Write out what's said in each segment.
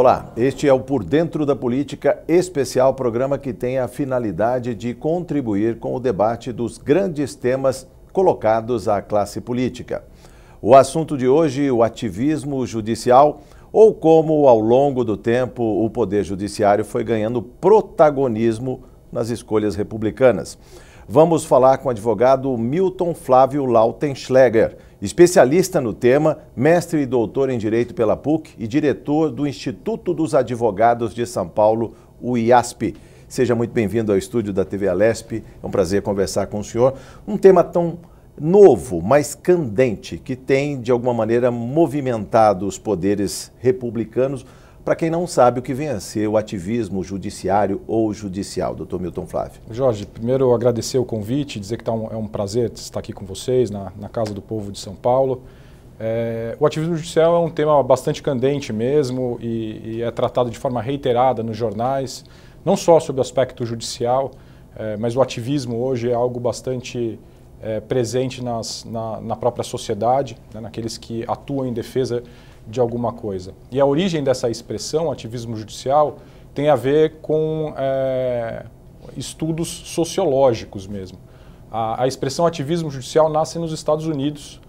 Olá, este é o Por Dentro da Política especial, programa que tem a finalidade de contribuir com o debate dos grandes temas colocados à classe política. O assunto de hoje, o ativismo judicial, ou como ao longo do tempo o poder judiciário foi ganhando protagonismo nas escolhas republicanas. Vamos falar com o advogado Milton Flávio Lautenschläger Especialista no tema, mestre e doutor em Direito pela PUC e diretor do Instituto dos Advogados de São Paulo, o IASP. Seja muito bem-vindo ao estúdio da TV Alesp. É um prazer conversar com o senhor. Um tema tão novo, mas candente, que tem, de alguma maneira, movimentado os poderes republicanos para quem não sabe, o que vem a ser o ativismo judiciário ou judicial, doutor Milton Flávio? Jorge, primeiro eu agradecer o convite, dizer que tá um, é um prazer estar aqui com vocês na, na Casa do Povo de São Paulo. É, o ativismo judicial é um tema bastante candente mesmo e, e, é tratado de forma reiterada nos jornais, não só sobre o aspecto judicial, é, mas o ativismo hoje é algo bastante é, presente nas, na, na, própria sociedade, né, naqueles que atuam em defesa de alguma coisa. E a origem dessa expressão, ativismo judicial, tem a ver com é, estudos sociológicos mesmo. A, a, expressão ativismo judicial nasce nos Estados Unidos,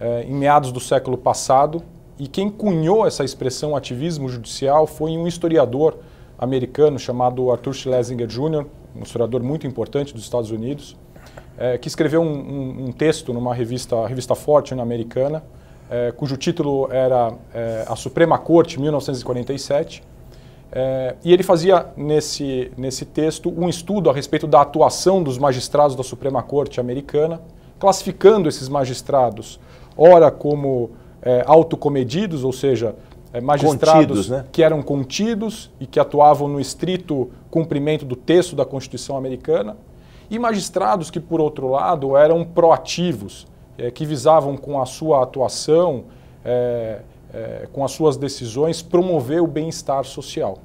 é, em meados do século passado, e quem cunhou essa expressão ativismo judicial foi um historiador americano chamado Arthur Schlesinger Jr., um historiador muito importante dos Estados Unidos, é, que escreveu um, um, um, texto numa revista, revista Fortune americana, é, cujo título era é, A Suprema Corte, 1947. É, e ele fazia nesse, nesse texto um estudo a respeito da atuação dos magistrados da Suprema Corte americana, classificando esses magistrados, ora como é, autocomedidos, ou seja, é, magistrados contidos, né? que eram contidos e que atuavam no estrito cumprimento do texto da Constituição americana, e magistrados que, por outro lado, eram proativos, é, que visavam com a sua atuação, é, é, com as suas decisões, promover o bem-estar social.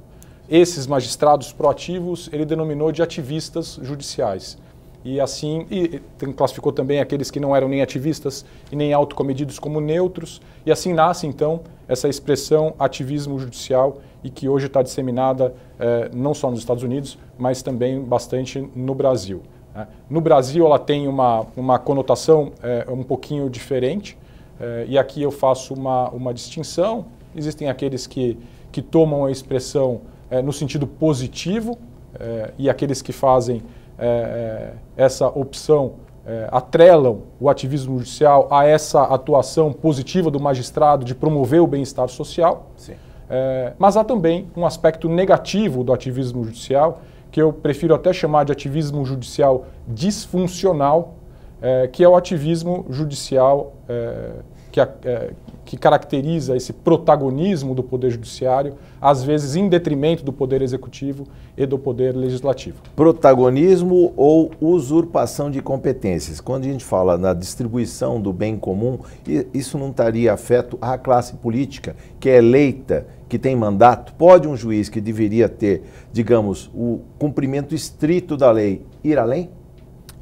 Esses magistrados proativos ele denominou de ativistas judiciais. E assim, e, classificou também aqueles que não eram nem ativistas e nem autocomedidos como neutros. E assim nasce, então, essa expressão ativismo judicial e que hoje está disseminada eh, não só nos Estados Unidos, mas também bastante no Brasil. Né? No Brasil, ela tem uma, uma conotação é, um pouquinho diferente, é, e aqui eu faço uma, uma distinção. Existem aqueles que, que tomam a expressão é, no sentido positivo, é, e aqueles que fazem é, é, essa opção atrelam o ativismo judicial a essa atuação positiva do magistrado de promover o bem-estar social. mas há também um aspecto negativo do ativismo judicial, que eu prefiro até chamar de ativismo judicial disfuncional, é, que é o ativismo judicial é, que, é, que, caracteriza esse protagonismo do Poder Judiciário, às vezes em detrimento do Poder Executivo e do Poder Legislativo. Protagonismo ou usurpação de competências? Quando a gente fala na distribuição do bem comum, isso não estaria afeto à classe política, que é eleita, que tem mandato? Pode um juiz que deveria ter, digamos, o cumprimento estrito da lei ir além?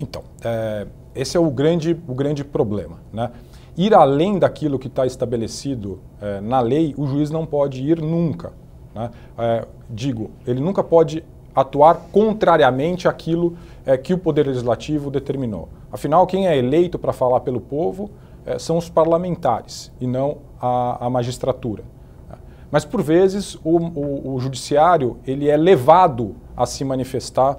Então, é esse é o grande, o grande problema. Né? Ir além daquilo que está estabelecido é, na lei, o juiz não pode ir nunca. Né? É, digo, ele nunca pode atuar contrariamente àquilo é, que o Poder Legislativo determinou. Afinal, quem é eleito para falar pelo povo são os parlamentares e não a, a magistratura. Né? Mas, por vezes, o, o, o, judiciário ele é levado a se manifestar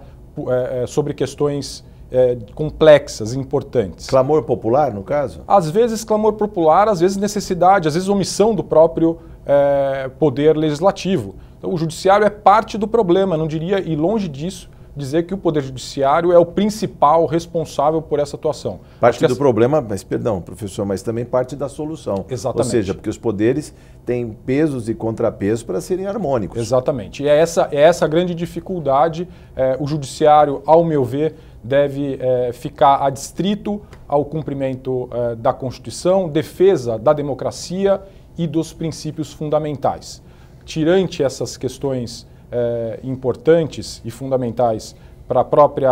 sobre questões é, complexas, importantes. Clamor popular, no caso? Às vezes clamor popular, às vezes necessidade, às vezes omissão do próprio é, poder legislativo. Então, o judiciário é parte do problema, não diria, e longe disso, dizer que o Poder Judiciário é o principal responsável por essa atuação. Parte do essa... problema, mas perdão, professor, mas também parte da solução. Exatamente. Ou seja, porque os poderes têm pesos e contrapesos para serem harmônicos. Exatamente. E é essa, é essa grande dificuldade. É, o Judiciário, ao meu ver, deve é, ficar adstrito ao cumprimento é, da Constituição, defesa da democracia e dos princípios fundamentais. Tirante essas questões é, importantes e fundamentais para a própria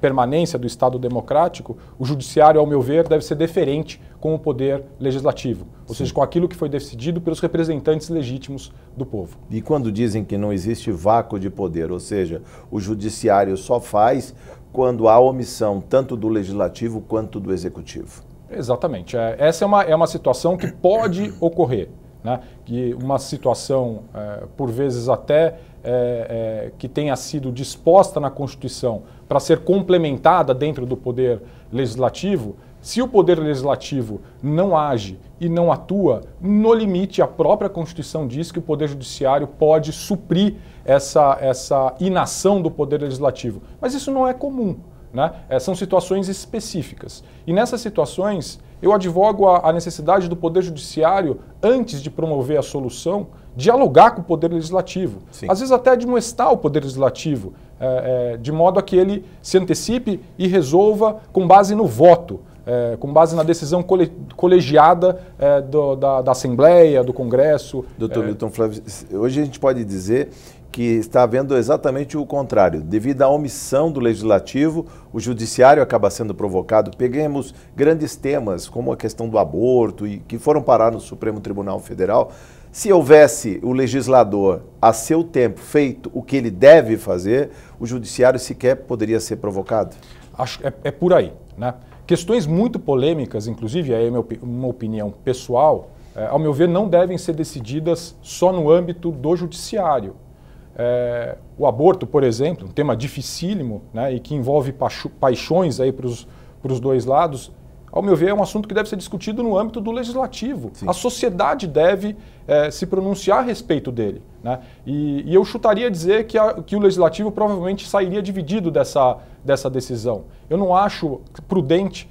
permanência do Estado democrático, o judiciário, ao meu ver, deve ser deferente com o poder legislativo, ou Sim. seja, com aquilo que foi decidido pelos representantes legítimos do povo. E quando dizem que não existe vácuo de poder, ou seja, o judiciário só faz quando há omissão tanto do legislativo quanto do executivo. Exatamente. É, essa é uma, é uma situação que pode ocorrer. Né? Que uma situação, é, por vezes até é, é que tenha sido disposta na Constituição para ser complementada dentro do Poder Legislativo, se o Poder Legislativo não age e não atua, no limite, a própria Constituição diz que o Poder Judiciário pode suprir essa, essa inação do Poder Legislativo. Mas isso não é comum. Né? É, são situações específicas. E nessas situações, eu advogo a, a necessidade do Poder Judiciário, antes de promover a solução, dialogar com o Poder Legislativo. Sim. Às vezes, até admoestar o Poder Legislativo, é, é, de modo a que ele se antecipe e resolva com base no voto é, com base na decisão cole, colegiada é, do, da, da, Assembleia, do Congresso. Doutor é... Milton Flávio, hoje a gente pode dizer que está havendo exatamente o contrário. Devido à omissão do legislativo, o judiciário acaba sendo provocado. Peguemos grandes temas, como a questão do aborto, e que foram parar no Supremo Tribunal Federal. Se houvesse o legislador, a seu tempo, feito o que ele deve fazer, o judiciário sequer poderia ser provocado? Acho, é, é por aí, né? Questões muito polêmicas, inclusive, aí é uma opinião pessoal, é, ao meu ver, não devem ser decididas só no âmbito do judiciário. É, o aborto, por exemplo, um tema dificílimo né, e que envolve paixões aí para os dois lados, ao meu ver, é um assunto que deve ser discutido no âmbito do legislativo. Sim. A sociedade deve é, se pronunciar a respeito dele. Né? E, e eu chutaria dizer que, a, que o legislativo provavelmente sairia dividido dessa, dessa decisão. Eu não acho prudente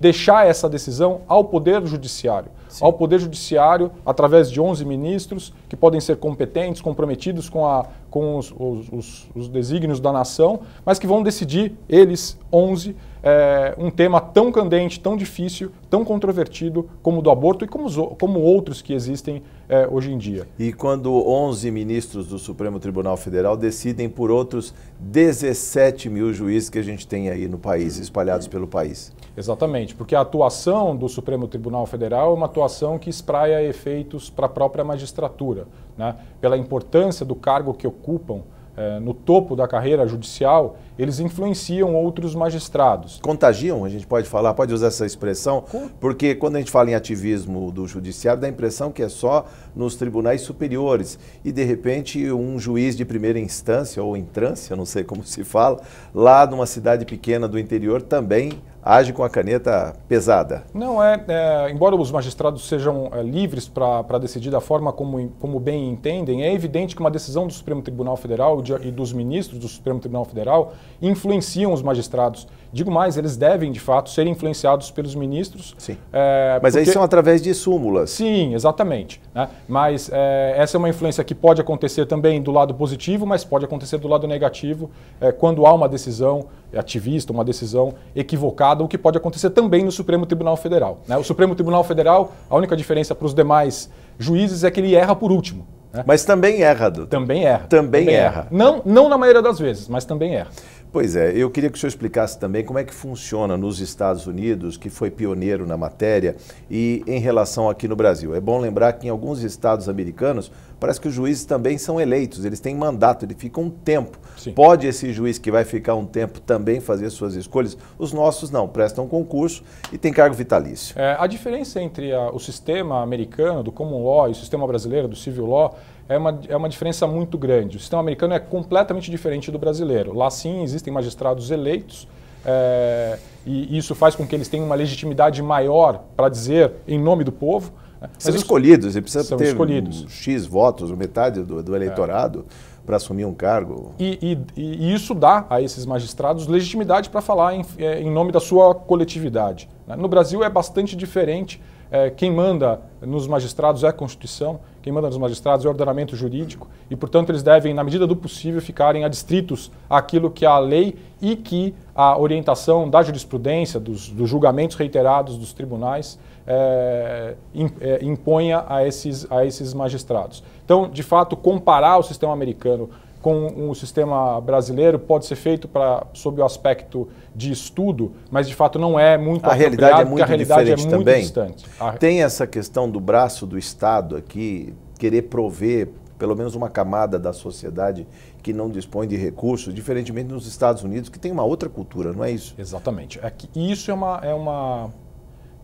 deixar essa decisão ao Poder Judiciário. Sim. Ao Poder Judiciário, através de 11 ministros, que podem ser competentes, comprometidos com, a, com os, os, os, os desígnios da nação, mas que vão decidir, eles, 11 é, um tema tão candente, tão difícil, tão controvertido como o do aborto e como, como outros que existem é, hoje em dia. E quando 11 ministros do Supremo Tribunal Federal decidem por outros 17 mil juízes que a gente tem aí no país, espalhados pelo país. Exatamente, porque a atuação do Supremo Tribunal Federal é uma atuação que espraia efeitos para a própria magistratura, né? pela importância do cargo que ocupam é, no topo da carreira judicial, eles influenciam outros magistrados. Contagiam, a gente pode falar, pode usar essa expressão, porque quando a gente fala em ativismo do judiciário, dá a impressão que é só nos tribunais superiores. E, de repente, um juiz de primeira instância ou entrância, não sei como se fala, lá numa cidade pequena do interior também age com a caneta pesada. Não é, é embora os magistrados sejam é, livres para decidir da forma como, como bem entendem, é evidente que uma decisão do Supremo Tribunal Federal e dos ministros do Supremo Tribunal Federal influenciam os magistrados. Digo mais, eles devem, de fato, ser influenciados pelos ministros. Sim. É, Mas porque... aí são através de súmulas. Sim, exatamente. Né? Mas é, essa é uma influência que pode acontecer também do lado positivo, mas pode acontecer do lado negativo é, quando há uma decisão ativista, uma decisão equivocada, o que pode acontecer também no Supremo Tribunal Federal. Né? O Supremo Tribunal Federal, a única diferença para os demais juízes é que ele erra por último. Né? Mas também erra, doutor. Também erra. Também, também erra. erra. Não, não na maioria das vezes, mas também erra. Pois é, eu queria que o senhor explicasse também como é que funciona nos Estados Unidos, que foi pioneiro na matéria, e em relação aqui no Brasil. É bom lembrar que em alguns estados americanos parece que os juízes também são eleitos, eles têm mandato, ele fica um tempo. Sim. Pode esse juiz que vai ficar um tempo também fazer suas escolhas? Os nossos não, prestam concurso e tem cargo vitalício. É, a diferença entre a, o sistema americano do common law e o sistema brasileiro do civil law é uma, é uma diferença muito grande. O sistema americano é completamente diferente do brasileiro. Lá sim existem magistrados eleitos, é, e isso faz com que eles tenham uma legitimidade maior para dizer em nome do povo. São os, escolhidos, ele precisa ter escolhidos. Um X votos, metade do, do é. eleitorado. É. Para assumir um cargo. E, e, e, isso dá a esses magistrados legitimidade para falar em, é, em nome da sua coletividade. Né? No Brasil é bastante diferente é, quem manda nos magistrados é a Constituição, quem manda nos magistrados é o ordenamento jurídico, e, portanto, eles devem, na medida do possível, ficarem adstritos àquilo que é a lei e que a orientação da jurisprudência, dos, dos julgamentos reiterados dos tribunais é, é, imponha a esses, a esses magistrados. Então, de fato, comparar o sistema americano com o sistema brasileiro pode ser feito para sob o aspecto de estudo, mas de fato não é muito a realidade é muito a realidade é diferente é muito também. Distante. Tem essa questão do braço do Estado aqui querer prover pelo menos uma camada da sociedade que não dispõe de recursos, diferentemente nos Estados Unidos que tem uma outra cultura, não é isso? Exatamente. É que isso é uma, é uma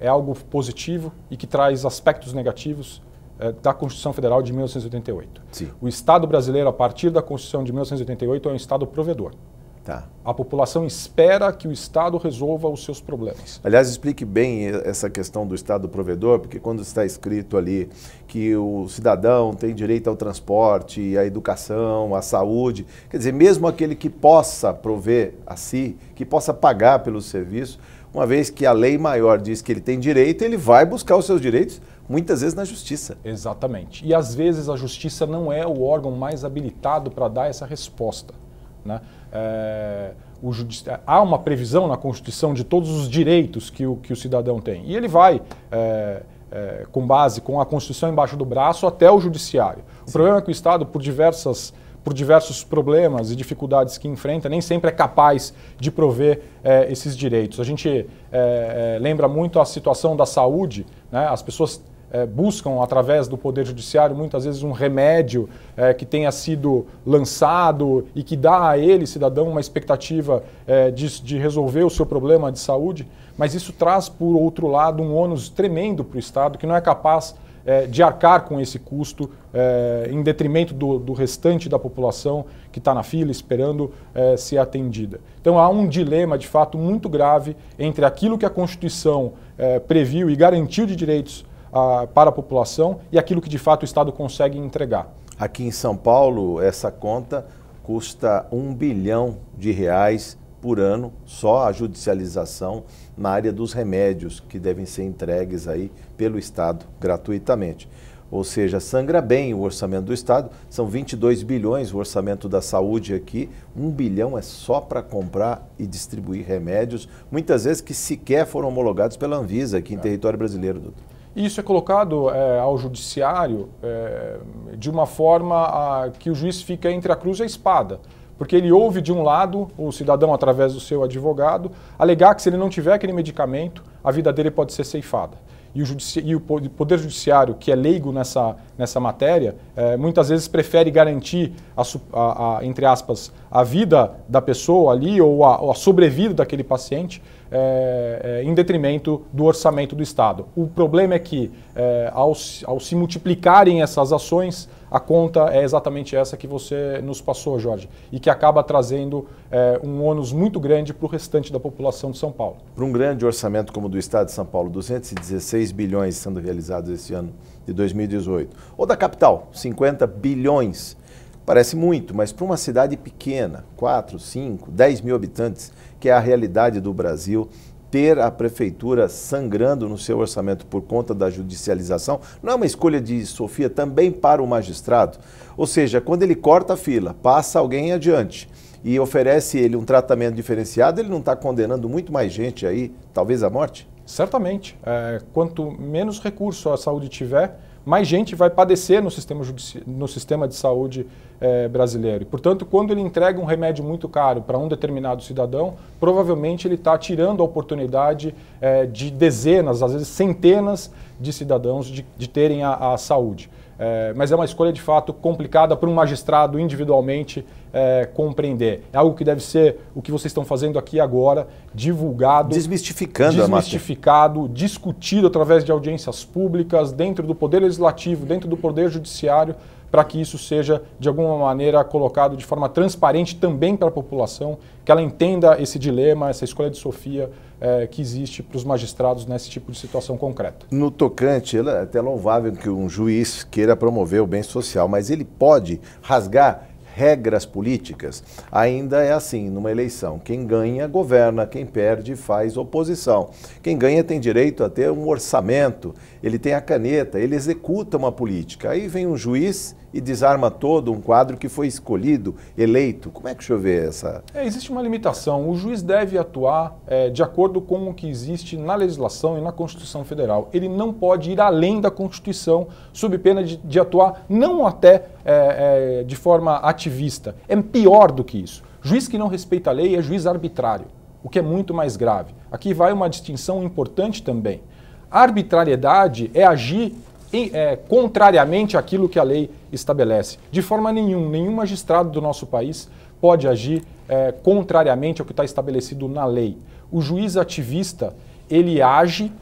é algo positivo e que traz aspectos negativos é, da Constituição Federal de 1988. Sim. O Estado brasileiro, a partir da Constituição de 1988, é um Estado provedor. Tá. A população espera que o Estado resolva os seus problemas. Aliás, explique bem essa questão do Estado provedor, porque quando está escrito ali que o cidadão tem direito ao transporte, à educação, à saúde, quer dizer, mesmo aquele que possa prover a si, que possa pagar pelo serviço, uma vez que a lei maior diz que ele tem direito, ele vai buscar os seus direitos, muitas vezes na justiça. Exatamente. E às vezes a justiça não é o órgão mais habilitado para dar essa resposta. Né? É, judici... Há uma previsão na Constituição de todos os direitos que o, que o cidadão tem. E ele vai. É, é, com base com a Constituição embaixo do braço até o Judiciário. Sim. O problema é que o Estado, por diversas por diversos problemas e dificuldades que enfrenta, nem sempre é capaz de prover é, esses direitos. A gente é, lembra muito a situação da saúde, né? as pessoas buscam, através do Poder Judiciário, muitas vezes um remédio que tenha sido lançado e que dá a ele, cidadão, uma expectativa de, de resolver o seu problema de saúde, mas isso traz, por outro lado, um ônus tremendo para o Estado que não é capaz é, de arcar com esse custo é, em detrimento do, do, restante da população que está na fila esperando é, ser atendida. Então há um dilema de fato muito grave entre aquilo que a Constituição é, previu e garantiu de direitos a, para a população e aquilo que de fato o Estado consegue entregar. Aqui em São Paulo, essa conta custa um bilhão de reais por ano só a judicialização na área dos remédios que devem ser entregues aí pelo Estado gratuitamente. Ou seja, sangra bem o orçamento do Estado, são 22 bilhões o orçamento da saúde aqui, um bilhão é só para comprar e distribuir remédios, muitas vezes que sequer foram homologados pela Anvisa aqui em é. território brasileiro, doutor. E isso é colocado é, ao judiciário é, de uma forma a, que o juiz fica entre a cruz e a espada porque ele ouve de um lado, o cidadão através do seu advogado, alegar que se ele não tiver aquele medicamento, a vida dele pode ser ceifada. E o, e o Poder Judiciário, que é leigo nessa, nessa matéria, é, muitas vezes prefere garantir, a, a, a, entre aspas, a vida da pessoa ali ou a, ou a sobrevida daquele paciente é, é, em detrimento do orçamento do Estado. O problema é que, ao, ao se multiplicarem essas ações, a conta é exatamente essa que você nos passou, Jorge, e que acaba trazendo é, um ônus muito grande para o restante da população de São Paulo. Para um grande orçamento como o do Estado de São Paulo, 216 bilhões sendo realizados esse ano de 2018, ou da capital, 50 bilhões. Parece muito, mas para uma cidade pequena, 4, 5, 10 mil habitantes, que é a realidade do Brasil, ter a prefeitura sangrando no seu orçamento por conta da judicialização não é uma escolha de Sofia também para o magistrado? Ou seja, quando ele corta a fila, passa alguém adiante e oferece ele um tratamento diferenciado, ele não está condenando muito mais gente aí, talvez à morte? Certamente. É, quanto menos recurso a saúde tiver, mais gente vai padecer no sistema, no sistema de saúde eh, brasileiro. E, portanto, quando ele entrega um remédio muito caro para um determinado cidadão, provavelmente ele está tirando a oportunidade eh, de dezenas, às vezes centenas de cidadãos de, de terem a, a saúde. Eh, mas é uma escolha de fato complicada para um magistrado individualmente é, compreender. É algo que deve ser o que vocês estão fazendo aqui agora, divulgado. Desmistificando, Desmistificado, discutido através de audiências públicas, dentro do Poder Legislativo, dentro do Poder Judiciário, para que isso seja, de alguma maneira, colocado de forma transparente também para a população, que ela entenda esse dilema, essa escolha de Sofia é, que existe para os magistrados nesse tipo de situação concreta. No tocante, é até louvável que um juiz queira promover o bem social, mas ele pode rasgar regras políticas, ainda é assim numa eleição. Quem ganha, governa, quem perde, faz oposição. Quem ganha tem direito a ter um orçamento, ele tem a caneta, ele executa uma política. Aí vem um juiz e desarma todo um quadro que foi escolhido, eleito. Como é que o senhor vê essa? É, existe uma limitação. O juiz deve atuar é, de acordo com o que existe na legislação e na Constituição Federal. Ele não pode ir além da Constituição, sob pena de, de atuar não até é, é de forma ativista. É pior do que isso. Juiz que não respeita a lei é juiz arbitrário, o que é muito mais grave. Aqui vai uma distinção importante também. A arbitrariedade é agir é, contrariamente àquilo que a lei estabelece. De forma nenhuma, nenhum magistrado do nosso país pode agir é, contrariamente ao que está estabelecido na lei. O juiz ativista, ele age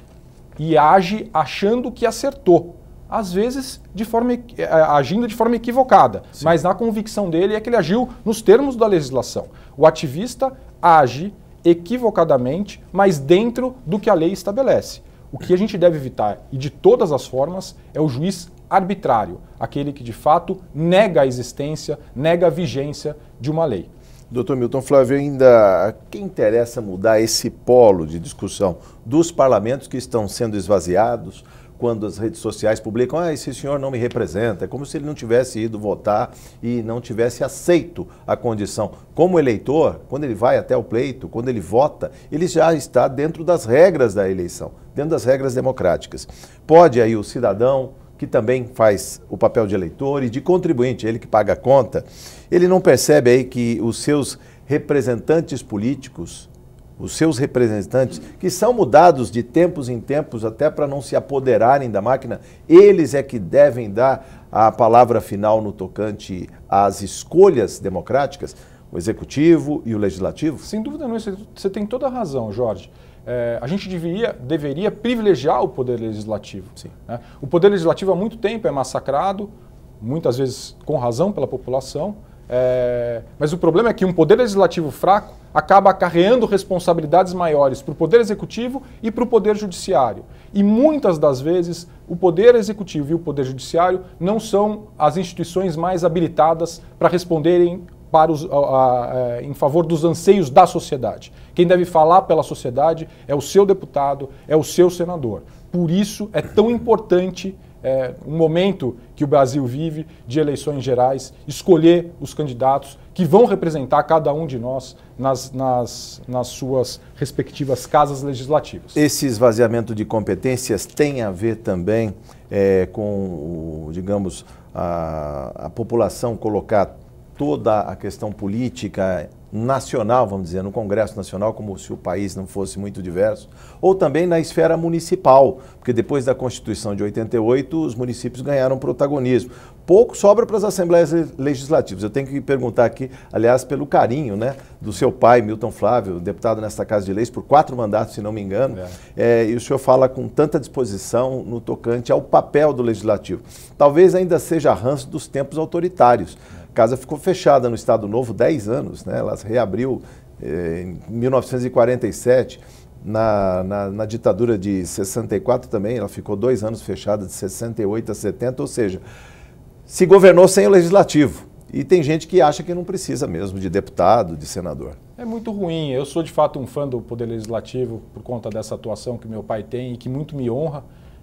e age achando que acertou. Às vezes, de forma, é, agindo de forma equivocada, Sim. mas na convicção dele é que ele agiu nos termos da legislação. O ativista age equivocadamente, mas dentro do que a lei estabelece. O que a gente deve evitar, e de todas as formas, é o juiz arbitrário, aquele que de fato nega a existência, nega a vigência de uma lei. Doutor Milton Flávio, ainda quem interessa mudar esse polo de discussão dos parlamentos que estão sendo esvaziados quando as redes sociais publicam, ah, esse senhor não me representa. É como se ele não tivesse ido votar e não tivesse aceito a condição. Como eleitor, quando ele vai até o pleito, quando ele vota, ele já está dentro das regras da eleição, dentro das regras democráticas. Pode aí o cidadão, que também faz o papel de eleitor e de contribuinte, ele que paga a conta, ele não percebe aí que os seus representantes políticos os seus representantes, que são mudados de tempos em tempos até para não se apoderarem da máquina, eles é que devem dar a palavra final no tocante às escolhas democráticas, o executivo e o legislativo? Sem dúvida não, você tem toda a razão, Jorge. É, a gente deveria, deveria privilegiar o poder legislativo. Né? O poder legislativo há muito tempo é massacrado, muitas vezes com razão pela população, é, mas o problema é que um poder legislativo fraco acaba acarreando responsabilidades maiores para o poder executivo e para o poder judiciário. E muitas das vezes o poder executivo e o poder judiciário não são as instituições mais habilitadas para responderem para os, a, a, a, é, em favor dos anseios da sociedade. Quem deve falar pela sociedade é o seu deputado, é o seu senador. Por isso é tão importante é, um momento que o Brasil vive de eleições gerais, escolher os candidatos que vão representar cada um de nós nas, nas, nas suas respectivas casas legislativas. Esse esvaziamento de competências tem a ver também é, com, digamos, a, a população colocar toda a questão política nacional, vamos dizer, no Congresso Nacional, como se o país não fosse muito diverso, ou também na esfera municipal, porque depois da Constituição de 88, os municípios ganharam protagonismo. Pouco sobra para as assembleias legislativas. Eu tenho que perguntar aqui, aliás, pelo carinho né, do seu pai, Milton Flávio, deputado nesta Casa de Leis, por quatro mandatos, se não me engano, é. É, e o senhor fala com tanta disposição no tocante ao papel do legislativo. Talvez ainda seja ranço dos tempos autoritários casa ficou fechada no Estado Novo 10 anos, né? Ela reabriu eh, em 1947. Na, na, na, ditadura de 64 também, ela ficou dois anos fechada, de 68 a 70, ou seja, se governou sem o legislativo. E tem gente que acha que não precisa mesmo de deputado, de senador. É muito ruim. Eu sou de fato um fã do Poder Legislativo por conta dessa atuação que meu pai tem e que muito me honra.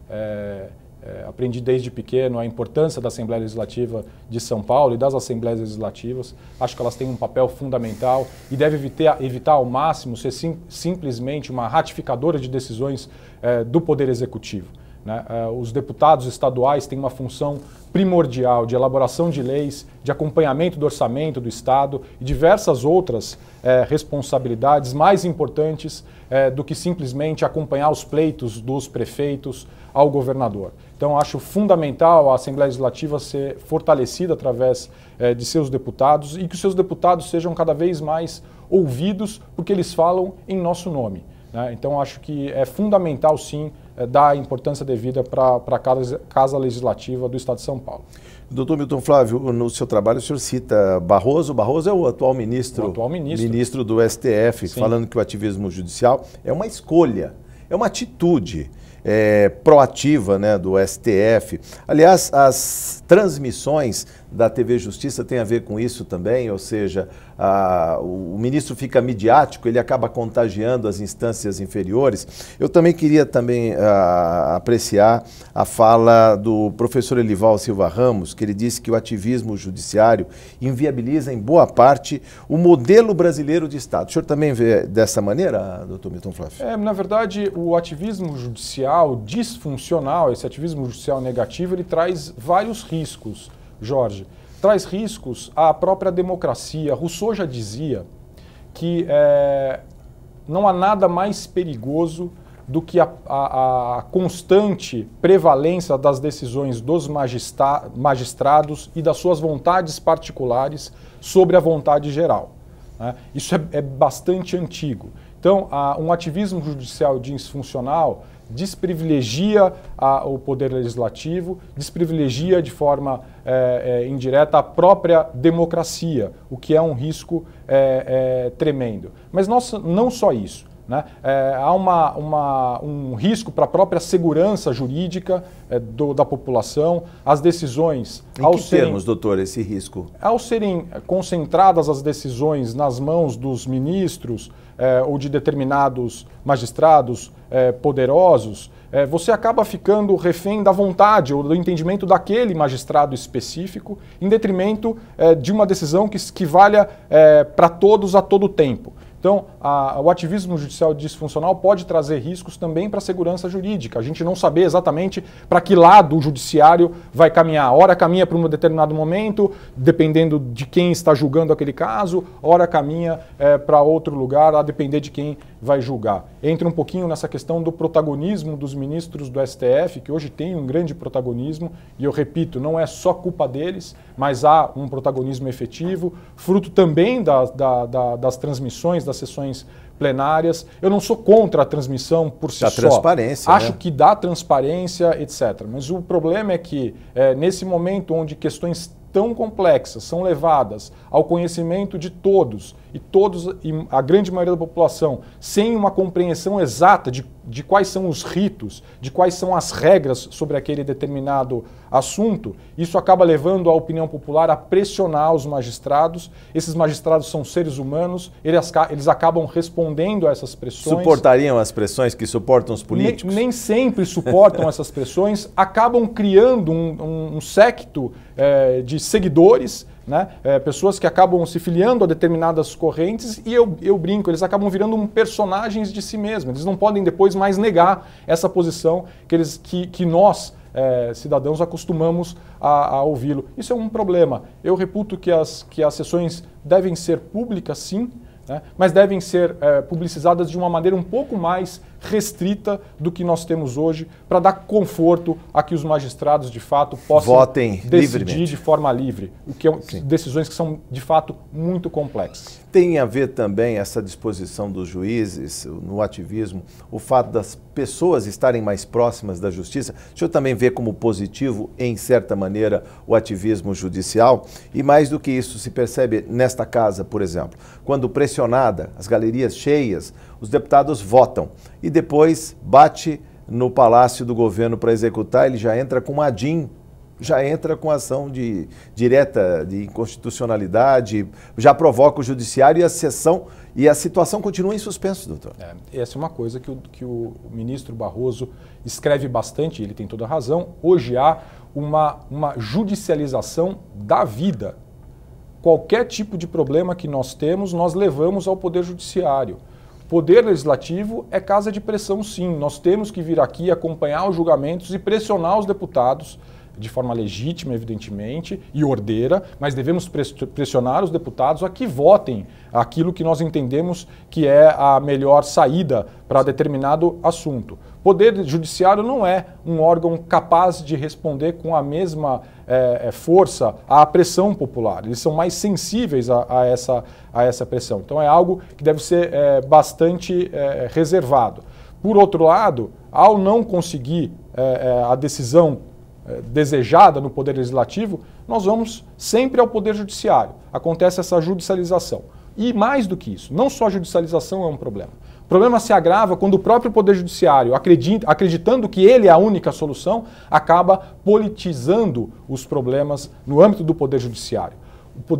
É é, aprendi desde pequeno a importância da Assembleia Legislativa de São Paulo e das Assembleias Legislativas. Acho que elas têm um papel fundamental e devem evitar, evitar ao máximo ser sim, simplesmente uma ratificadora de decisões é, do Poder Executivo. Né? Eh, os deputados estaduais têm uma função primordial de elaboração de leis, de acompanhamento do orçamento do Estado e diversas outras eh, responsabilidades mais importantes eh, do que simplesmente acompanhar os pleitos dos prefeitos ao governador. Então, acho fundamental a Assembleia Legislativa ser fortalecida através de seus deputados e que os seus deputados sejam cada vez mais ouvidos, porque eles falam em nosso nome. Né? Então, acho que é fundamental, sim, eh, dar a importância devida para a casa, casa Legislativa do Estado de São Paulo. Doutor Milton Flávio, no seu trabalho o senhor cita Barroso. Barroso é o atual ministro, o atual ministro. ministro do STF, sim. falando que o ativismo judicial é uma escolha, é uma atitude. É, proativa né, do STF. Aliás, as transmissões da TV Justiça tem a ver com isso também, ou seja, a, o ministro fica midiático, ele acaba contagiando as instâncias inferiores. Eu também queria também a, apreciar a fala do professor Elival Silva Ramos, que ele disse que o ativismo judiciário inviabiliza em boa parte o modelo brasileiro de Estado. O senhor também vê dessa maneira, doutor Milton Flávio? É, na verdade, o ativismo judicial disfuncional, esse ativismo judicial negativo, ele traz vários riscos. Jorge, traz riscos à própria democracia. Rousseau já dizia que é, não há nada mais perigoso do que a, a, a constante prevalência das decisões dos magistra, magistrados e das suas vontades particulares sobre a vontade geral. Né? Isso é, é bastante antigo. Então, um ativismo judicial disfuncional desprivilegia a, o poder legislativo, desprivilegia de forma é, é, indireta a própria democracia, o que é um risco é, é tremendo. Mas nós, não só isso. Né? É, há uma, uma, um risco para a própria segurança jurídica é, do, da população. As decisões. Em ao que serem, termos, doutor, esse risco? Ao serem concentradas as decisões nas mãos dos ministros é, ou de determinados magistrados é, poderosos, é, você acaba ficando refém da vontade ou do entendimento daquele magistrado específico, em detrimento é, de uma decisão que, que valha para todos a todo tempo. Então, a, o ativismo judicial disfuncional pode trazer riscos também para a segurança jurídica. A gente não saber exatamente para que lado o judiciário vai caminhar. Ora caminha para um determinado momento, dependendo de quem está julgando aquele caso, ora caminha é, para outro lugar, a depender de quem vai julgar. Entra um pouquinho nessa questão do protagonismo dos ministros do STF, que hoje tem um grande protagonismo, e eu repito, não é só culpa deles, mas há um protagonismo efetivo, fruto também da, da, da, das transmissões das sessões plenárias. Eu não sou contra a transmissão por si da só. transparência. Acho né? que dá transparência, etc. Mas o problema é que, é, nesse momento onde questões tão complexas são levadas ao conhecimento de todos e todos, a grande maioria da população, sem uma compreensão exata de, de quais são os ritos, de quais são as regras sobre aquele determinado assunto, isso acaba levando a opinião popular a pressionar os magistrados. Esses magistrados são seres humanos, eles, eles acabam respondendo a essas pressões. Suportariam as pressões que suportam os políticos? Nem, nem sempre suportam essas pressões, acabam criando um, um, um secto é, de seguidores né? É, pessoas que acabam se filiando a determinadas correntes e eu, eu brinco, eles acabam virando um personagens de si mesmos. Eles não podem depois mais negar essa posição que, eles, que, que nós, é, cidadãos, acostumamos a, a ouvi-lo. Isso é um problema. Eu reputo que as, que as sessões devem ser públicas, sim, né? mas devem ser é, publicizadas de uma maneira um pouco mais restrita do que nós temos hoje para dar conforto a que os magistrados de fato possam Votem decidir livremente. de forma livre, o que é, Sim. decisões que são de fato muito complexas. Tem a ver também essa disposição dos juízes no ativismo, o fato das pessoas estarem mais próximas da justiça. O senhor também vê como positivo, em certa maneira, o ativismo judicial? E mais do que isso, se percebe nesta casa, por exemplo, quando pressionada, as galerias cheias, os deputados votam e depois bate no Palácio do Governo para executar, ele já entra com a DIN, já entra com ação de, direta de inconstitucionalidade, já provoca o judiciário e a sessão e a situação continua em suspenso, doutor. É, essa é uma coisa que o, que o ministro Barroso escreve bastante, ele tem toda a razão. Hoje há uma, uma judicialização da vida. Qualquer tipo de problema que nós temos, nós levamos ao Poder Judiciário. Poder legislativo é casa de pressão, sim. Nós temos que vir aqui acompanhar os julgamentos e pressionar os deputados de forma legítima, evidentemente, e ordeira, mas devemos pressionar os deputados a que votem aquilo que nós entendemos que é a melhor saída para determinado assunto. Poder Judiciário não é um órgão capaz de responder com a mesma é, é, força à pressão popular, eles são mais sensíveis a, a, essa, a essa pressão. Então é algo que deve ser é, bastante é, reservado. Por outro lado, ao não conseguir é, é, a decisão desejada no Poder Legislativo, nós vamos sempre ao Poder Judiciário. Acontece essa judicialização. E mais do que isso, não só a judicialização é um problema. O problema se agrava quando o próprio Poder Judiciário, acreditando que ele é a única solução, acaba politizando os problemas no âmbito do Poder Judiciário.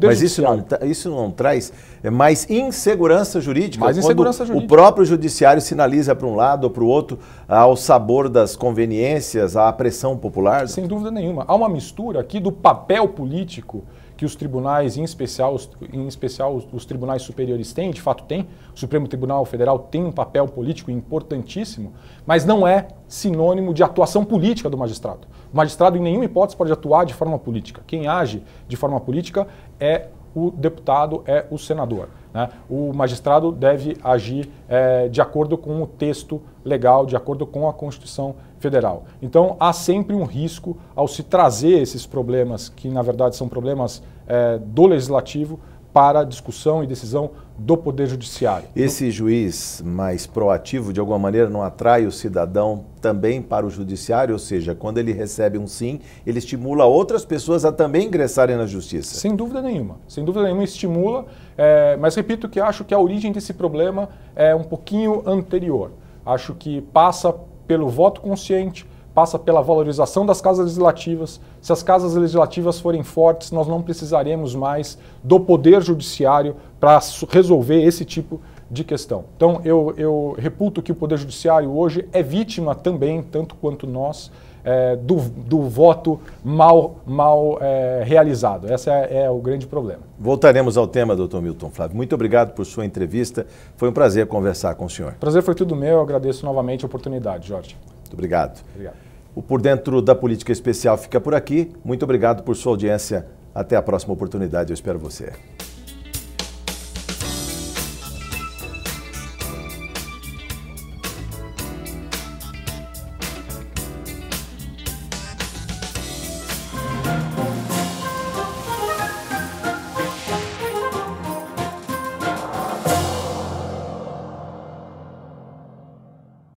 Mas isso não, isso não, traz é mais insegurança jurídica mais insegurança jurídica. o próprio judiciário sinaliza para um lado ou para o outro ao sabor das conveniências, à pressão popular? Sem dúvida nenhuma. Há uma mistura aqui do papel político que os tribunais, em especial, os, em especial os, os tribunais superiores têm, de fato tem, o Supremo Tribunal Federal tem um papel político importantíssimo, mas não é sinônimo de atuação política do magistrado. O magistrado, em nenhuma hipótese, pode atuar de forma política. Quem age de forma política é o deputado, é o senador. Né? O magistrado deve agir é, de acordo com o texto legal, de acordo com a Constituição Federal. Então, há sempre um risco ao se trazer esses problemas, que na verdade são problemas é, do legislativo, para discussão e decisão do Poder Judiciário. Esse juiz mais proativo, de alguma maneira, não atrai o cidadão também para o Judiciário? Ou seja, quando ele recebe um sim, ele estimula outras pessoas a também ingressarem na Justiça? Sem dúvida nenhuma. Sem dúvida nenhuma, estimula. É, mas repito que acho que a origem desse problema é um pouquinho anterior. Acho que passa pelo voto consciente, passa pela valorização das casas legislativas. Se as casas legislativas forem fortes, nós não precisaremos mais do poder judiciário para resolver esse tipo de questão. Então, eu, eu, reputo que o poder judiciário hoje é vítima também, tanto quanto nós, é, do, do, voto mal, mal é, realizado. Esse é, é, o grande problema. Voltaremos ao tema, doutor Milton Flávio. Muito obrigado por sua entrevista. Foi um prazer conversar com o senhor. Prazer foi tudo meu. Eu agradeço novamente a oportunidade, Jorge. Muito obrigado. Obrigado. O Por Dentro da Política Especial fica por aqui. Muito obrigado por sua audiência. Até a próxima oportunidade. Eu espero você.